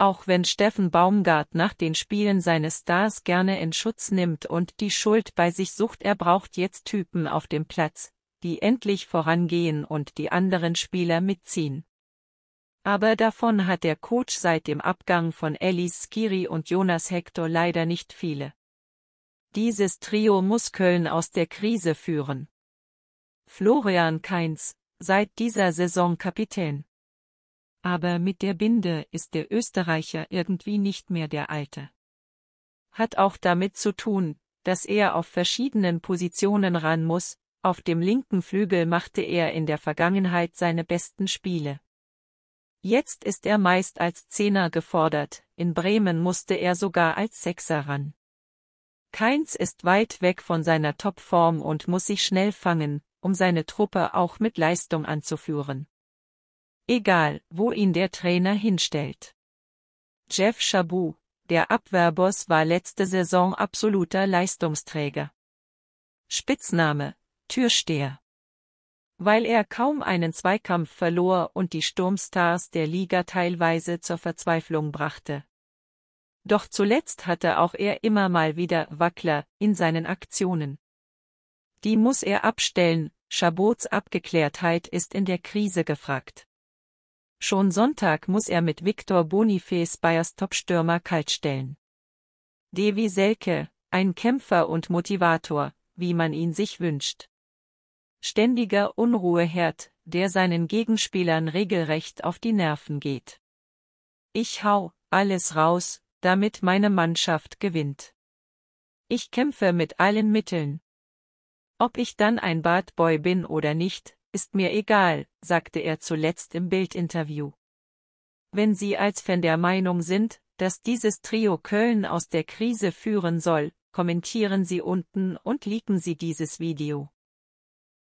auch wenn Steffen Baumgart nach den Spielen seine Stars gerne in Schutz nimmt und die Schuld bei sich sucht, er braucht jetzt Typen auf dem Platz, die endlich vorangehen und die anderen Spieler mitziehen. Aber davon hat der Coach seit dem Abgang von Elis Skiri und Jonas Hector leider nicht viele. Dieses Trio muss Köln aus der Krise führen. Florian Kainz, seit dieser Saison Kapitän. Aber mit der Binde ist der Österreicher irgendwie nicht mehr der Alte. Hat auch damit zu tun, dass er auf verschiedenen Positionen ran muss, auf dem linken Flügel machte er in der Vergangenheit seine besten Spiele. Jetzt ist er meist als Zehner gefordert, in Bremen musste er sogar als Sechser ran. Keins ist weit weg von seiner Topform und muss sich schnell fangen, um seine Truppe auch mit Leistung anzuführen egal wo ihn der Trainer hinstellt. Jeff Chabou, der Abwehrboss war letzte Saison absoluter Leistungsträger. Spitzname, Türsteher. Weil er kaum einen Zweikampf verlor und die Sturmstars der Liga teilweise zur Verzweiflung brachte. Doch zuletzt hatte auch er immer mal wieder Wackler in seinen Aktionen. Die muss er abstellen, Chabots Abgeklärtheit ist in der Krise gefragt. Schon Sonntag muss er mit Viktor Boniface Bayers Topstürmer kaltstellen. Devi Selke, ein Kämpfer und Motivator, wie man ihn sich wünscht. Ständiger Unruheherd, der seinen Gegenspielern regelrecht auf die Nerven geht. Ich hau alles raus, damit meine Mannschaft gewinnt. Ich kämpfe mit allen Mitteln. Ob ich dann ein Bad Boy bin oder nicht, ist mir egal, sagte er zuletzt im Bildinterview. Wenn Sie als Fan der Meinung sind, dass dieses Trio Köln aus der Krise führen soll, kommentieren Sie unten und liken Sie dieses Video.